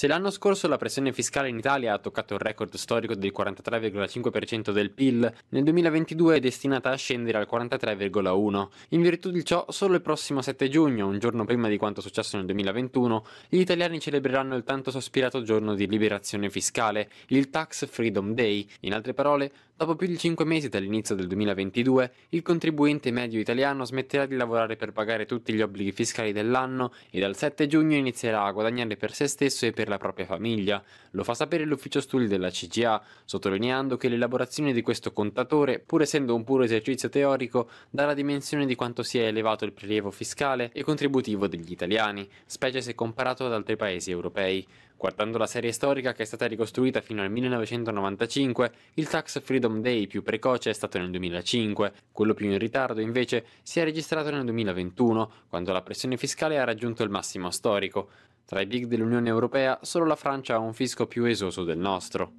Se l'anno scorso la pressione fiscale in Italia ha toccato il record storico del 43,5% del PIL, nel 2022 è destinata a scendere al 43,1%. In virtù di ciò, solo il prossimo 7 giugno, un giorno prima di quanto successo nel 2021, gli italiani celebreranno il tanto sospirato giorno di liberazione fiscale, il Tax Freedom Day. In altre parole, Dopo più di 5 mesi dall'inizio del 2022, il contribuente medio italiano smetterà di lavorare per pagare tutti gli obblighi fiscali dell'anno e dal 7 giugno inizierà a guadagnare per se stesso e per la propria famiglia. Lo fa sapere l'ufficio studi della CGA, sottolineando che l'elaborazione di questo contatore, pur essendo un puro esercizio teorico, dà la dimensione di quanto sia elevato il prelievo fiscale e contributivo degli italiani, specie se comparato ad altri paesi europei. Guardando la serie storica che è stata ricostruita fino al 1995, il Tax Freedom Day più precoce è stato nel 2005, quello più in ritardo invece si è registrato nel 2021, quando la pressione fiscale ha raggiunto il massimo storico. Tra i big dell'Unione Europea solo la Francia ha un fisco più esoso del nostro.